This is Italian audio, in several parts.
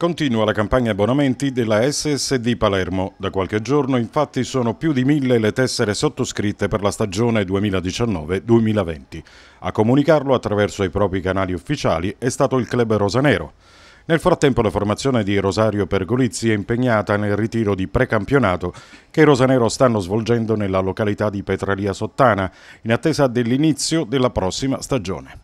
Continua la campagna abbonamenti della SSD Palermo. Da qualche giorno infatti sono più di mille le tessere sottoscritte per la stagione 2019-2020. A comunicarlo attraverso i propri canali ufficiali è stato il club rosanero. Nel frattempo la formazione di Rosario Pergolizzi è impegnata nel ritiro di precampionato che i rosanero stanno svolgendo nella località di Petralia Sottana in attesa dell'inizio della prossima stagione.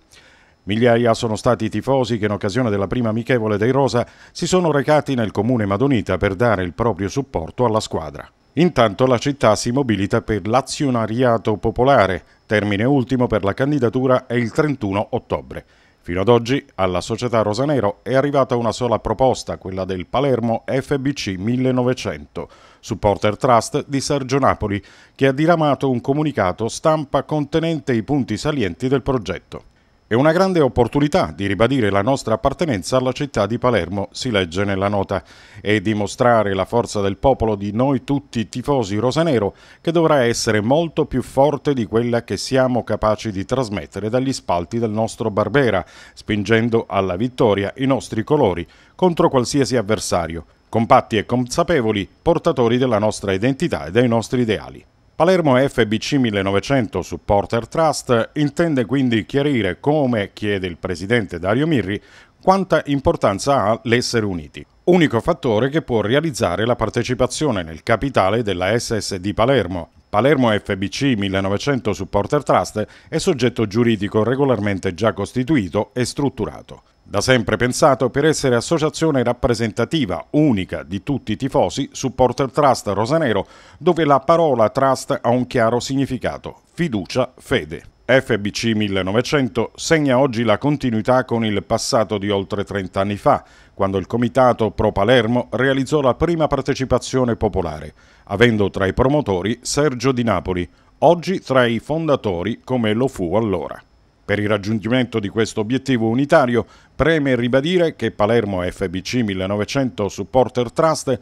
Migliaia sono stati i tifosi che in occasione della prima amichevole dei Rosa si sono recati nel comune Madonita per dare il proprio supporto alla squadra. Intanto la città si mobilita per l'azionariato popolare, termine ultimo per la candidatura è il 31 ottobre. Fino ad oggi alla società Rosanero è arrivata una sola proposta, quella del Palermo FBC 1900, supporter trust di Sergio Napoli, che ha diramato un comunicato stampa contenente i punti salienti del progetto. È una grande opportunità di ribadire la nostra appartenenza alla città di Palermo, si legge nella nota, e dimostrare la forza del popolo di noi tutti tifosi rosanero, che dovrà essere molto più forte di quella che siamo capaci di trasmettere dagli spalti del nostro Barbera, spingendo alla vittoria i nostri colori contro qualsiasi avversario, compatti e consapevoli, portatori della nostra identità e dei nostri ideali. Palermo FBC 1900 Supporter Trust intende quindi chiarire come chiede il presidente Dario Mirri quanta importanza ha l'essere uniti. Unico fattore che può realizzare la partecipazione nel capitale della SS di Palermo, Palermo FBC 1900 Supporter Trust è soggetto giuridico regolarmente già costituito e strutturato. Da sempre pensato per essere associazione rappresentativa, unica di tutti i tifosi, Supporter Trust Rosanero, dove la parola trust ha un chiaro significato, fiducia, fede. FBC 1900 segna oggi la continuità con il passato di oltre 30 anni fa, quando il comitato Pro Palermo realizzò la prima partecipazione popolare, avendo tra i promotori Sergio Di Napoli, oggi tra i fondatori come lo fu allora. Per il raggiungimento di questo obiettivo unitario preme ribadire che Palermo FBC 1900 Supporter Trust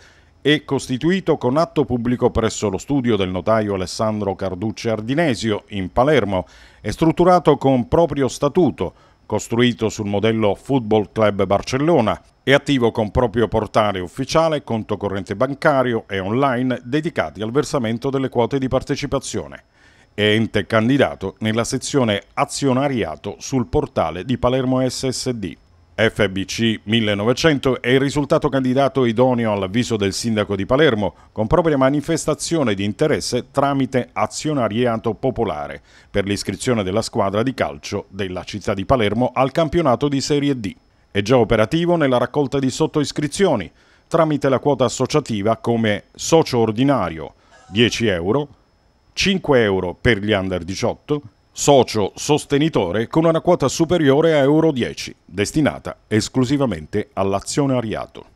e costituito con atto pubblico presso lo studio del notaio Alessandro Carducci Ardinesio in Palermo e strutturato con proprio statuto, costruito sul modello Football Club Barcellona e attivo con proprio portale ufficiale, conto corrente bancario e online dedicati al versamento delle quote di partecipazione. È ente candidato nella sezione azionariato sul portale di Palermo SSD. FBC 1900 è il risultato candidato idoneo all'avviso del sindaco di Palermo con propria manifestazione di interesse tramite azionariato popolare per l'iscrizione della squadra di calcio della città di Palermo al campionato di Serie D. È già operativo nella raccolta di sottoiscrizioni tramite la quota associativa come socio ordinario 10 euro, 5 euro per gli under 18, socio sostenitore con una quota superiore a Euro 10, destinata esclusivamente all'azionariato.